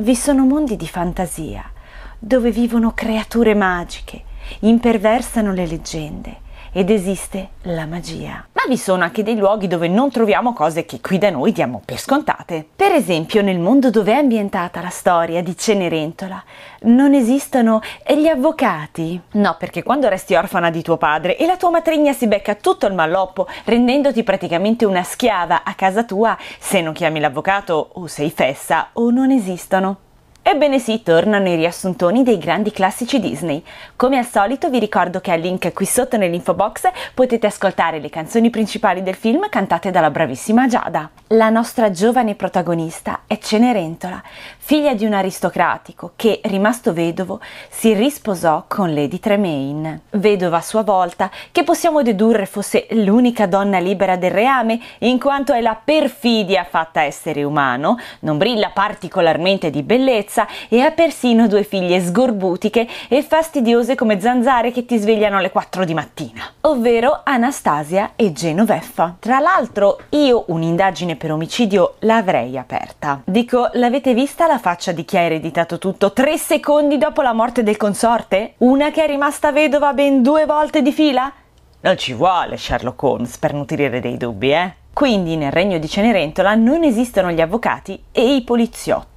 Vi sono mondi di fantasia, dove vivono creature magiche, imperversano le leggende ed esiste la magia. Ma vi sono anche dei luoghi dove non troviamo cose che qui da noi diamo per scontate. Per esempio nel mondo dove è ambientata la storia di Cenerentola non esistono gli avvocati. No, perché quando resti orfana di tuo padre e la tua matrigna si becca tutto il malloppo rendendoti praticamente una schiava a casa tua, se non chiami l'avvocato o sei fessa o non esistono. Ebbene sì, tornano i riassuntoni dei grandi classici Disney. Come al solito vi ricordo che al link qui sotto nell'info box potete ascoltare le canzoni principali del film cantate dalla bravissima Giada. La nostra giovane protagonista è Cenerentola, figlia di un aristocratico che, rimasto vedovo, si risposò con Lady Tremaine. Vedova a sua volta, che possiamo dedurre fosse l'unica donna libera del reame, in quanto è la perfidia fatta essere umano, non brilla particolarmente di bellezza, bellezza e ha persino due figlie sgorbutiche e fastidiose come zanzare che ti svegliano alle 4 di mattina, ovvero Anastasia e Genoveffa. Tra l'altro io un'indagine per omicidio l'avrei aperta. Dico, l'avete vista la faccia di chi ha ereditato tutto tre secondi dopo la morte del consorte? Una che è rimasta vedova ben due volte di fila? Non ci vuole Sherlock Holmes per nutrire dei dubbi, eh? Quindi nel regno di Cenerentola non esistono gli avvocati e i poliziotti.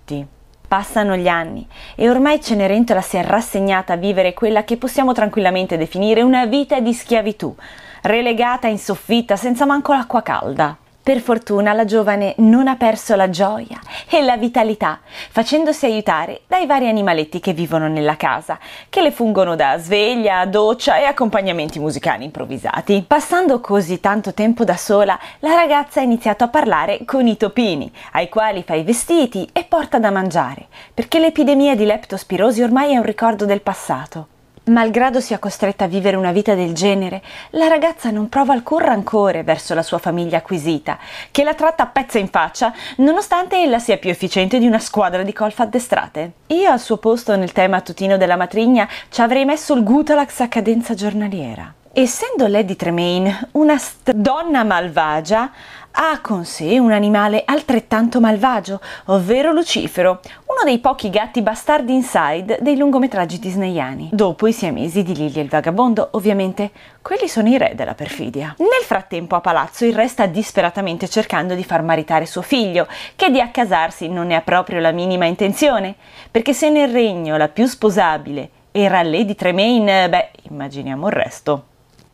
Passano gli anni e ormai Cenerentola si è rassegnata a vivere quella che possiamo tranquillamente definire una vita di schiavitù, relegata in soffitta senza manco l'acqua calda. Per fortuna la giovane non ha perso la gioia e la vitalità, facendosi aiutare dai vari animaletti che vivono nella casa, che le fungono da sveglia, doccia e accompagnamenti musicali improvvisati. Passando così tanto tempo da sola, la ragazza ha iniziato a parlare con i topini, ai quali fa i vestiti e porta da mangiare, perché l'epidemia di leptospirosi ormai è un ricordo del passato. Malgrado sia costretta a vivere una vita del genere, la ragazza non prova alcun rancore verso la sua famiglia acquisita, che la tratta a pezza in faccia, nonostante ella sia più efficiente di una squadra di golf addestrate. Io al suo posto nel tema tutino della matrigna ci avrei messo il Gutalax a cadenza giornaliera. Essendo Lady Tremaine una donna malvagia, ha con sé un animale altrettanto malvagio, ovvero Lucifero, uno dei pochi gatti bastardi inside dei lungometraggi disneyani. Dopo i siamesi di Lily e il vagabondo, ovviamente, quelli sono i re della perfidia. Nel frattempo a palazzo il re sta disperatamente cercando di far maritare suo figlio, che di accasarsi non ne ha proprio la minima intenzione, perché se nel regno la più sposabile era Lady Tremaine, beh, immaginiamo il resto.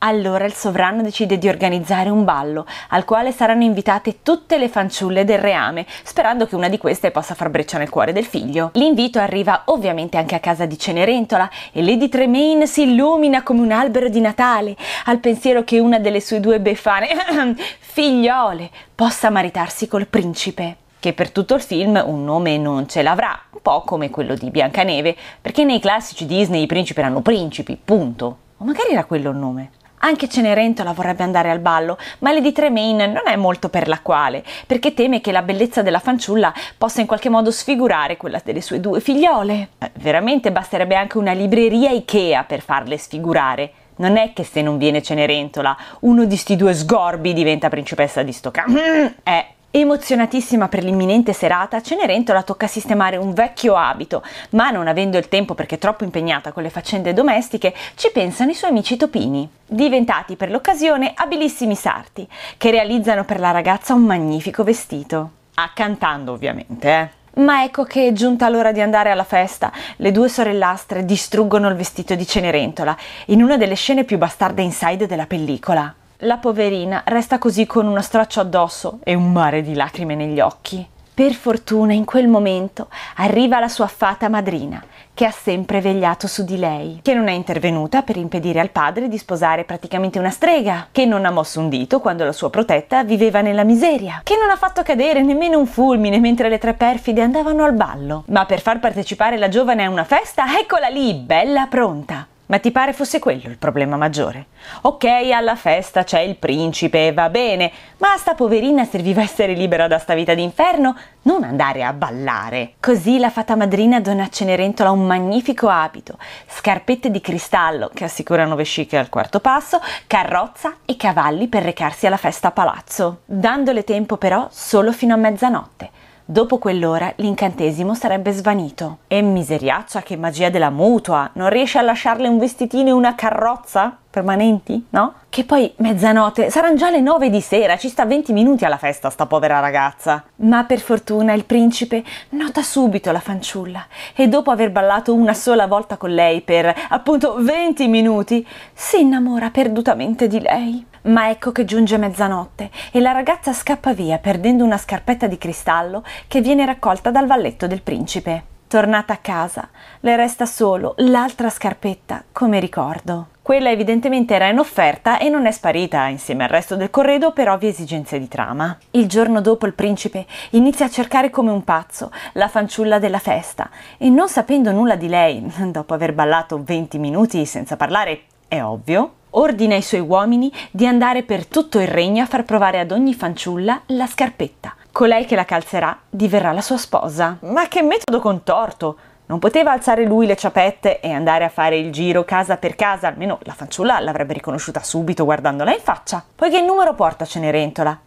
Allora il sovrano decide di organizzare un ballo, al quale saranno invitate tutte le fanciulle del reame, sperando che una di queste possa far breccia nel cuore del figlio. L'invito arriva ovviamente anche a casa di Cenerentola e Lady Tremaine si illumina come un albero di Natale al pensiero che una delle sue due befane figliole possa maritarsi col principe che per tutto il film un nome non ce l'avrà, un po' come quello di Biancaneve, perché nei classici Disney i principi erano principi, punto. O magari era quello il nome. Anche Cenerentola vorrebbe andare al ballo, ma Lady Tremaine non è molto per la quale, perché teme che la bellezza della fanciulla possa in qualche modo sfigurare quella delle sue due figliole. Eh, veramente basterebbe anche una libreria Ikea per farle sfigurare. Non è che se non viene Cenerentola, uno di sti due sgorbi diventa principessa di Stocca. eh, Emozionatissima per l'imminente serata, Cenerentola tocca sistemare un vecchio abito, ma non avendo il tempo perché è troppo impegnata con le faccende domestiche, ci pensano i suoi amici topini, diventati per l'occasione abilissimi sarti, che realizzano per la ragazza un magnifico vestito. Accantando ah, ovviamente, eh. Ma ecco che è giunta l'ora di andare alla festa. Le due sorellastre distruggono il vestito di Cenerentola in una delle scene più bastarde inside della pellicola. La poverina resta così con uno straccio addosso e un mare di lacrime negli occhi. Per fortuna in quel momento arriva la sua fata madrina, che ha sempre vegliato su di lei, che non è intervenuta per impedire al padre di sposare praticamente una strega, che non ha mosso un dito quando la sua protetta viveva nella miseria, che non ha fatto cadere nemmeno un fulmine mentre le tre perfide andavano al ballo. Ma per far partecipare la giovane a una festa, eccola lì, bella pronta. Ma ti pare fosse quello il problema maggiore? Ok, alla festa c'è il principe, va bene, ma a sta poverina serviva essere libera da sta vita d'inferno, non andare a ballare. Così la fata madrina dona a Cenerentola un magnifico abito, scarpette di cristallo che assicurano vesciche al quarto passo, carrozza e cavalli per recarsi alla festa a palazzo, dandole tempo però solo fino a mezzanotte Dopo quell'ora l'incantesimo sarebbe svanito. E miseriaccia che magia della mutua! Non riesce a lasciarle un vestitino e una carrozza? permanenti, no? Che poi mezzanotte, saranno già le 9 di sera, ci sta 20 minuti alla festa sta povera ragazza. Ma per fortuna il principe nota subito la fanciulla e dopo aver ballato una sola volta con lei per appunto 20 minuti, si innamora perdutamente di lei. Ma ecco che giunge mezzanotte e la ragazza scappa via perdendo una scarpetta di cristallo che viene raccolta dal valletto del principe. Tornata a casa, le resta solo l'altra scarpetta come ricordo. Quella evidentemente era in offerta e non è sparita insieme al resto del corredo per ovvie esigenze di trama. Il giorno dopo il principe inizia a cercare come un pazzo la fanciulla della festa e non sapendo nulla di lei, dopo aver ballato 20 minuti senza parlare, è ovvio, ordina ai suoi uomini di andare per tutto il regno a far provare ad ogni fanciulla la scarpetta colei che la calzerà diverrà la sua sposa. Ma che metodo contorto! Non poteva alzare lui le ciapette e andare a fare il giro casa per casa, almeno la fanciulla l'avrebbe riconosciuta subito guardandola in faccia. Poiché il numero porta Cenerentola?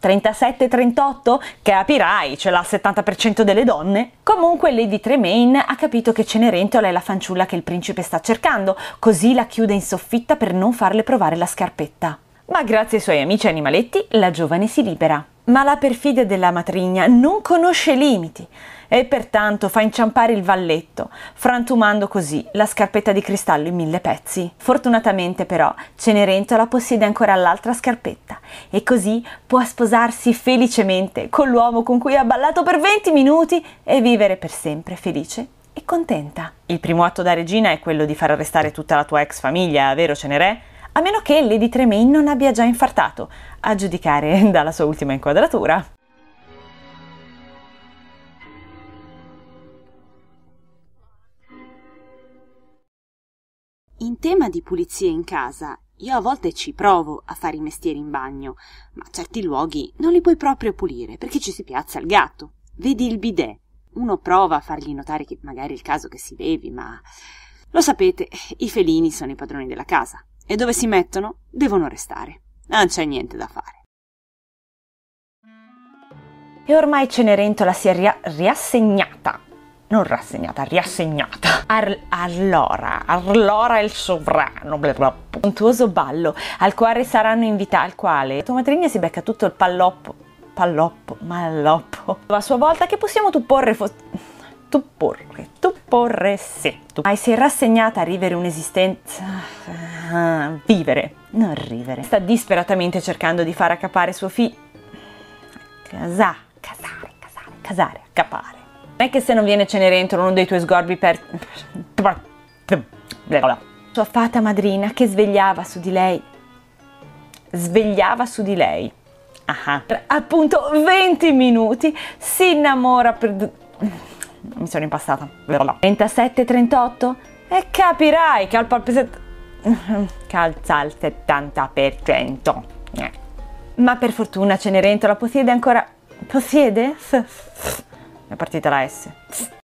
37-38? Capirai, ce l'ha il 70% delle donne. Comunque Lady Tremaine ha capito che Cenerentola è la fanciulla che il principe sta cercando, così la chiude in soffitta per non farle provare la scarpetta. Ma grazie ai suoi amici animaletti, la giovane si libera. Ma la perfidia della matrigna non conosce limiti e pertanto fa inciampare il valletto, frantumando così la scarpetta di cristallo in mille pezzi. Fortunatamente però Cenerentola possiede ancora l'altra scarpetta e così può sposarsi felicemente con l'uomo con cui ha ballato per 20 minuti e vivere per sempre felice e contenta. Il primo atto da regina è quello di far arrestare tutta la tua ex famiglia, vero Cenerè? a meno che Lady Tremaine non abbia già infartato, a giudicare dalla sua ultima inquadratura. In tema di pulizie in casa, io a volte ci provo a fare i mestieri in bagno, ma certi luoghi non li puoi proprio pulire perché ci si piazza il gatto. Vedi il bidet. Uno prova a fargli notare che magari è il caso che si bevi, ma lo sapete, i felini sono i padroni della casa e dove si mettono devono restare. Non c'è niente da fare. E ormai Cenerentola si è ria- riassegnata non rassegnata, riassegnata. Ar- allora, allora il sovrano. Puntuoso ballo al quale saranno invitati, al quale tua Tomatrigna si becca tutto il palloppo, palloppo, malloppo. A sua volta che possiamo tupporre fo- tupporre, tupporre sì. Tu- Mai è rassegnata a vivere un'esistenza eh, Ah, vivere, non rivere. Sta disperatamente cercando di far accapare suo figlio. Casa, casare, casare, casare, accapare. Non è che se non viene Cenerentola uno dei tuoi sgorbi per... Sua fata madrina che svegliava su di lei. Svegliava su di lei. Ah, ah. appunto 20 minuti si innamora per... Mi sono impastata. 37-38? E capirai che al palpesetto... calza al 70%. Ma per fortuna Cenerentola possiede ancora... Possiede? È partita la S